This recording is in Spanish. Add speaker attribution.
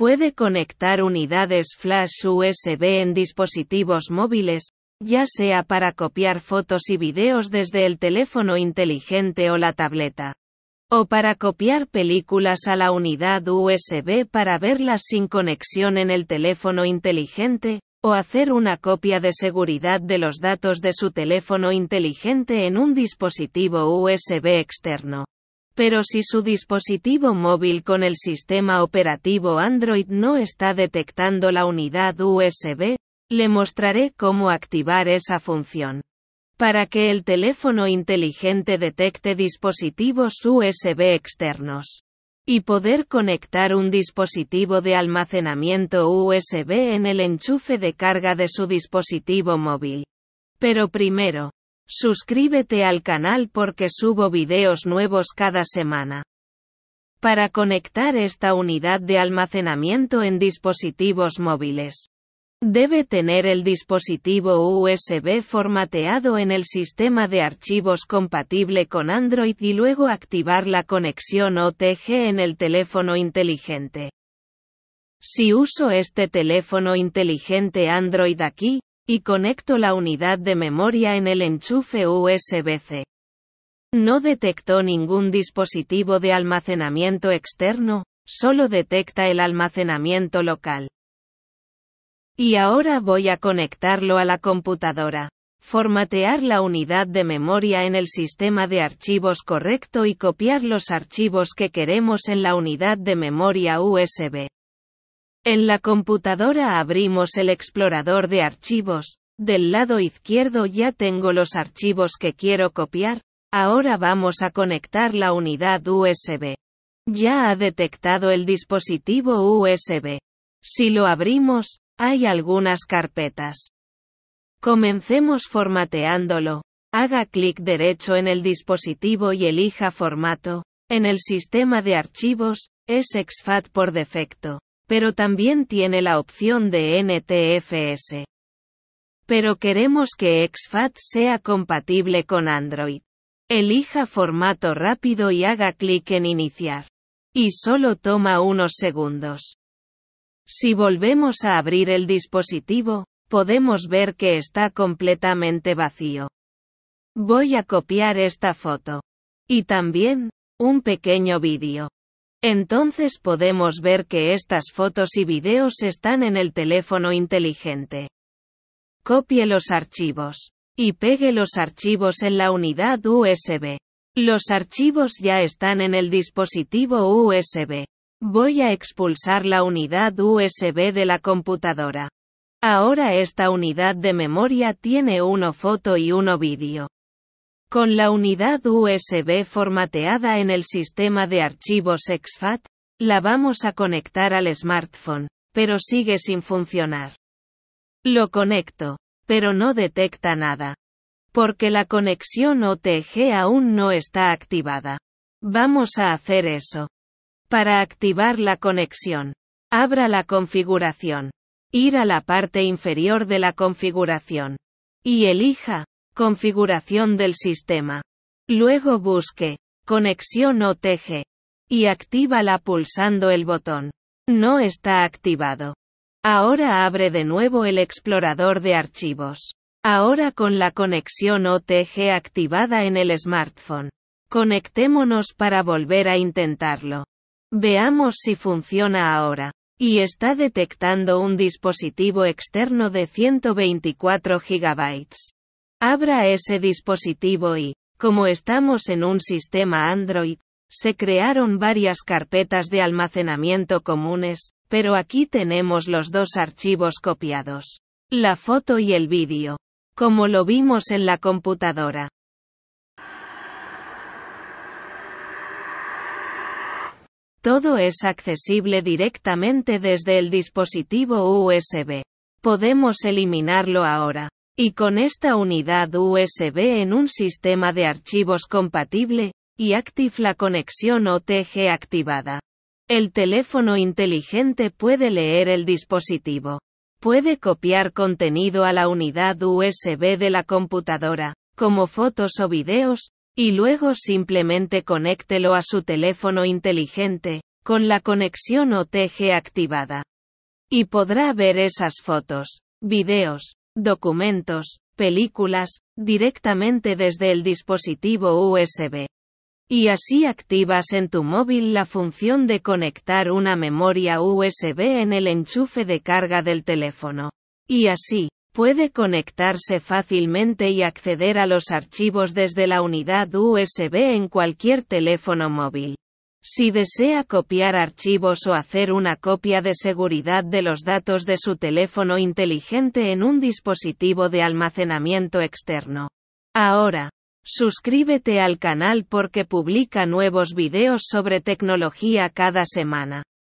Speaker 1: Puede conectar unidades flash USB en dispositivos móviles, ya sea para copiar fotos y videos desde el teléfono inteligente o la tableta, o para copiar películas a la unidad USB para verlas sin conexión en el teléfono inteligente, o hacer una copia de seguridad de los datos de su teléfono inteligente en un dispositivo USB externo. Pero si su dispositivo móvil con el sistema operativo Android no está detectando la unidad USB, le mostraré cómo activar esa función. Para que el teléfono inteligente detecte dispositivos USB externos. Y poder conectar un dispositivo de almacenamiento USB en el enchufe de carga de su dispositivo móvil. Pero primero, Suscríbete al canal porque subo videos nuevos cada semana. Para conectar esta unidad de almacenamiento en dispositivos móviles. Debe tener el dispositivo USB formateado en el sistema de archivos compatible con Android y luego activar la conexión OTG en el teléfono inteligente. Si uso este teléfono inteligente Android aquí, y conecto la unidad de memoria en el enchufe USB-C. No detectó ningún dispositivo de almacenamiento externo, solo detecta el almacenamiento local. Y ahora voy a conectarlo a la computadora. Formatear la unidad de memoria en el sistema de archivos correcto y copiar los archivos que queremos en la unidad de memoria USB. En la computadora abrimos el explorador de archivos, del lado izquierdo ya tengo los archivos que quiero copiar, ahora vamos a conectar la unidad USB. Ya ha detectado el dispositivo USB. Si lo abrimos, hay algunas carpetas. Comencemos formateándolo. Haga clic derecho en el dispositivo y elija formato. En el sistema de archivos, es EXFAT por defecto pero también tiene la opción de NTFS. Pero queremos que ExFAT sea compatible con Android. Elija formato rápido y haga clic en iniciar. Y solo toma unos segundos. Si volvemos a abrir el dispositivo, podemos ver que está completamente vacío. Voy a copiar esta foto. Y también, un pequeño vídeo. Entonces podemos ver que estas fotos y videos están en el teléfono inteligente. Copie los archivos. Y pegue los archivos en la unidad USB. Los archivos ya están en el dispositivo USB. Voy a expulsar la unidad USB de la computadora. Ahora esta unidad de memoria tiene uno foto y uno vídeo. Con la unidad USB formateada en el sistema de archivos EXFAT, la vamos a conectar al smartphone, pero sigue sin funcionar. Lo conecto, pero no detecta nada. Porque la conexión OTG aún no está activada. Vamos a hacer eso. Para activar la conexión, abra la configuración. Ir a la parte inferior de la configuración. Y elija, Configuración del sistema. Luego busque Conexión OTG y actívala pulsando el botón. No está activado. Ahora abre de nuevo el explorador de archivos. Ahora con la conexión OTG activada en el smartphone. Conectémonos para volver a intentarlo. Veamos si funciona ahora. Y está detectando un dispositivo externo de 124 GB. Abra ese dispositivo y, como estamos en un sistema Android, se crearon varias carpetas de almacenamiento comunes, pero aquí tenemos los dos archivos copiados. La foto y el vídeo. Como lo vimos en la computadora. Todo es accesible directamente desde el dispositivo USB. Podemos eliminarlo ahora y con esta unidad USB en un sistema de archivos compatible, y Active la conexión OTG activada. El teléfono inteligente puede leer el dispositivo. Puede copiar contenido a la unidad USB de la computadora, como fotos o videos, y luego simplemente conéctelo a su teléfono inteligente, con la conexión OTG activada. Y podrá ver esas fotos, videos, documentos, películas, directamente desde el dispositivo USB. Y así activas en tu móvil la función de conectar una memoria USB en el enchufe de carga del teléfono. Y así, puede conectarse fácilmente y acceder a los archivos desde la unidad USB en cualquier teléfono móvil. Si desea copiar archivos o hacer una copia de seguridad de los datos de su teléfono inteligente en un dispositivo de almacenamiento externo. Ahora, suscríbete al canal porque publica nuevos videos sobre tecnología cada semana.